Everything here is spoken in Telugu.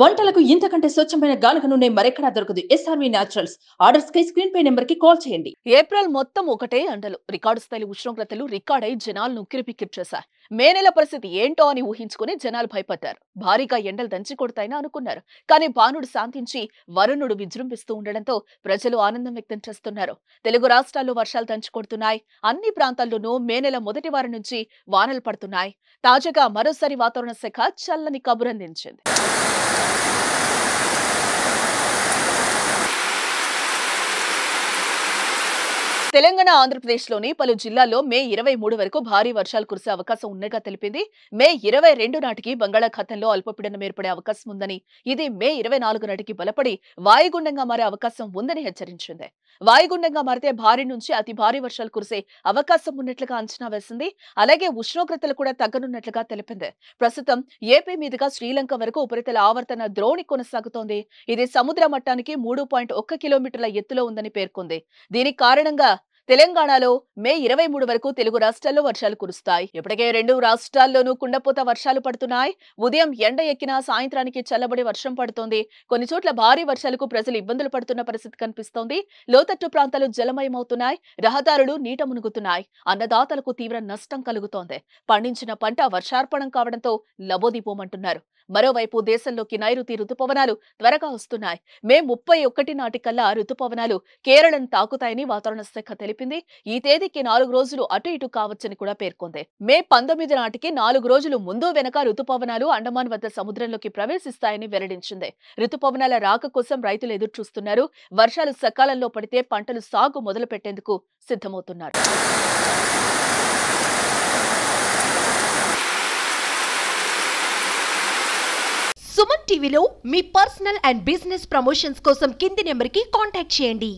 వంటలకు ఇంతకంటే స్వచ్ఛమైన గానుక నూనె మరెక్కడా దొరకదు ఎస్ఆర్వి న్యాచురల్స్ ఆర్డర్ స్కై స్క్రీన్ పే నెంబర్ కి కాల్ చేయండి ఏప్రిల్ మొత్తం ఒకటే అంటలు రికార్డు స్థాయి ఉష్ణోగ్రతలు రికార్డ్ అయి జనాలను ఉక్కిరిపిక్కిరి చేశాయి మే నెల పరిస్థితి ఏంటో అని ఊహించుకుని జనాలు భయపడ్డారు భారీగా ఎండలు దంచి కొడతాయని అనుకున్నారు కానీ భానుడు శాంతించి వరుణుడు విజృంభిస్తూ ఉండడంతో ప్రజలు ఆనందం వ్యక్తం చేస్తున్నారు తెలుగు రాష్ట్రాల్లో వర్షాలు దంచి కొడుతున్నాయి అన్ని ప్రాంతాల్లోనూ మే నెల మొదటి వారం నుంచి వానలు పడుతున్నాయి తాజాగా మరోసారి వాతావరణ శాఖ చల్లని కబురందించింది తెలంగాణ ఆంధ్రప్రదేశ్లోని పలు జిల్లాల్లో మే ఇరవై మూడు వరకు భారీ వర్షాలు కురిసే అవకాశం ఉన్నట్టుగా తెలిపింది మే ఇరవై రెండు నాటికి బంగాళాఖాతంలో అల్పపీడనం ఏర్పడే అవకాశం ఉందని ఇది మే ఇరవై నాలుగు నాటికి బలపడి వాయుగుండంగా మారే అవకాశం ఉందని హెచ్చరించింది వాయుగుండంగా మారితే భారీ నుంచి అతి భారీ వర్షాలు కురిసే అవకాశం ఉన్నట్లుగా అంచనా వేసింది అలాగే ఉష్ణోగ్రతలు కూడా తగ్గనున్నట్లుగా తెలిపింది ప్రస్తుతం ఏపీ మీదుగా శ్రీలంక వరకు ఉపరితల ఆవర్తన ద్రోణి కొనసాగుతోంది ఇది సముద్ర మట్టానికి మూడు పాయింట్ ఒక్క కిలోమీటర్ల ఎత్తులో ఉందని పేర్కొంది దీని కారణంగా తెలంగాణలో మే ఇరవై మూడు వరకు తెలుగు రాష్ట్రాల్లో వర్షాలు కురుస్తాయి ఇప్పటికే రెండు రాష్ట్రాల్లోనూ కుండపోత వర్షాలు పడుతున్నాయి ఉదయం ఎండ ఎక్కినా సాయంత్రానికి చల్లబడి వర్షం పడుతోంది కొన్ని చోట్ల భారీ వర్షాలకు ప్రజలు ఇబ్బందులు పడుతున్న పరిస్థితి కనిపిస్తోంది లోతట్టు ప్రాంతాలు జలమయమవుతున్నాయి రహదారులు నీట మునుగుతున్నాయి అన్నదాతలకు తీవ్ర నష్టం కలుగుతోంది పండించిన పంట వర్షార్పణం కావడంతో లబోదిపోమంటున్నారు మరోవైపు దేశంలోకి నైరుతి రుతుపవనాలు త్వరగా వస్తున్నాయి మే ముప్పై ఒకటి నాటికల్లా రుతుపవనాలు కేరళను తాకుతాయని వాతావరణ శాఖ తెలియదు తెలిపింది ఈ తేదీకి నాలుగు రోజులు అటు ఇటు కావచ్చని కూడా పేర్కొంది మే పంతొమ్మిది నాటికి నాలుగు రోజులు ముందు వెనక రుతుపవనాలు అండమాన్ వద్ద సముద్రంలోకి ప్రవేశిస్తాయని వెల్లడించింది రుతుపవనాల రాక కోసం రైతులు ఎదురు చూస్తున్నారు వర్షాలు సకాలంలో పడితే పంటలు సాగు మొదలు పెట్టేందుకు సిద్ధమవుతున్నారు సుమన్ టీవీలో మీ పర్సనల్ అండ్ బిజినెస్ ప్రమోషన్స్ కోసం కింది నెంబర్కి కాంటాక్ట్ చేయండి